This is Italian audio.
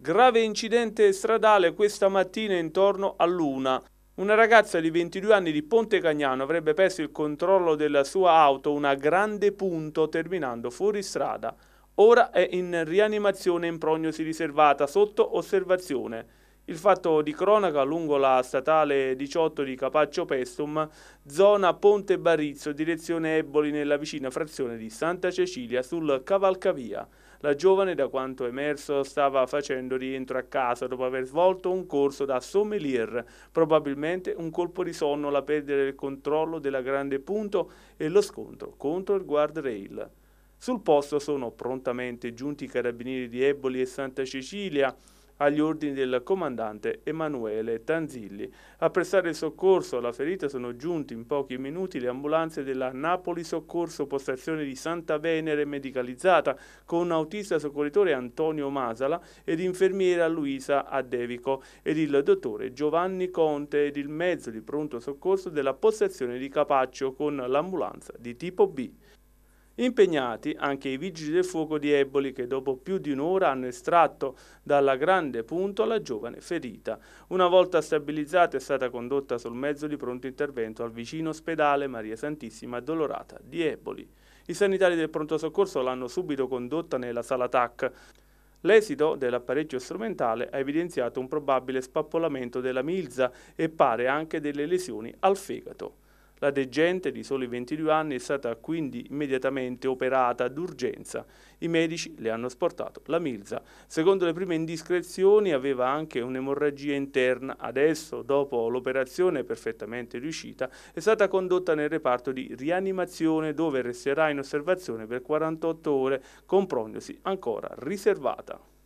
Grave incidente stradale questa mattina intorno a Luna. Una ragazza di 22 anni di Ponte Cagnano avrebbe perso il controllo della sua auto, una grande punto, terminando fuori strada. Ora è in rianimazione in prognosi riservata, sotto osservazione. Il fatto di cronaca lungo la statale 18 di Capaccio Pestum, zona Ponte Barrizzo, direzione Eboli nella vicina frazione di Santa Cecilia sul Cavalcavia. La giovane, da quanto emerso, stava facendo rientro a casa dopo aver svolto un corso da sommelier. Probabilmente un colpo di sonno la perdere del controllo della grande punto e lo scontro contro il guardrail. Sul posto sono prontamente giunti i carabinieri di Eboli e Santa Cecilia, agli ordini del comandante Emanuele Tanzilli. A prestare soccorso alla ferita sono giunti in pochi minuti le ambulanze della Napoli Soccorso Postazione di Santa Venere medicalizzata con autista soccorritore Antonio Masala ed infermiera Luisa Addevico ed il dottore Giovanni Conte ed il mezzo di pronto soccorso della postazione di Capaccio con l'ambulanza di tipo B. Impegnati anche i vigili del fuoco di Eboli che dopo più di un'ora hanno estratto dalla grande punto la giovane ferita. Una volta stabilizzata è stata condotta sul mezzo di pronto intervento al vicino ospedale Maria Santissima Addolorata di Eboli. I sanitari del pronto soccorso l'hanno subito condotta nella sala TAC. L'esito dell'apparecchio strumentale ha evidenziato un probabile spappolamento della milza e pare anche delle lesioni al fegato. La degente di soli 22 anni è stata quindi immediatamente operata d'urgenza. I medici le hanno sportato la milza. Secondo le prime indiscrezioni aveva anche un'emorragia interna. Adesso, dopo l'operazione perfettamente riuscita, è stata condotta nel reparto di rianimazione dove resterà in osservazione per 48 ore con prognosi ancora riservata.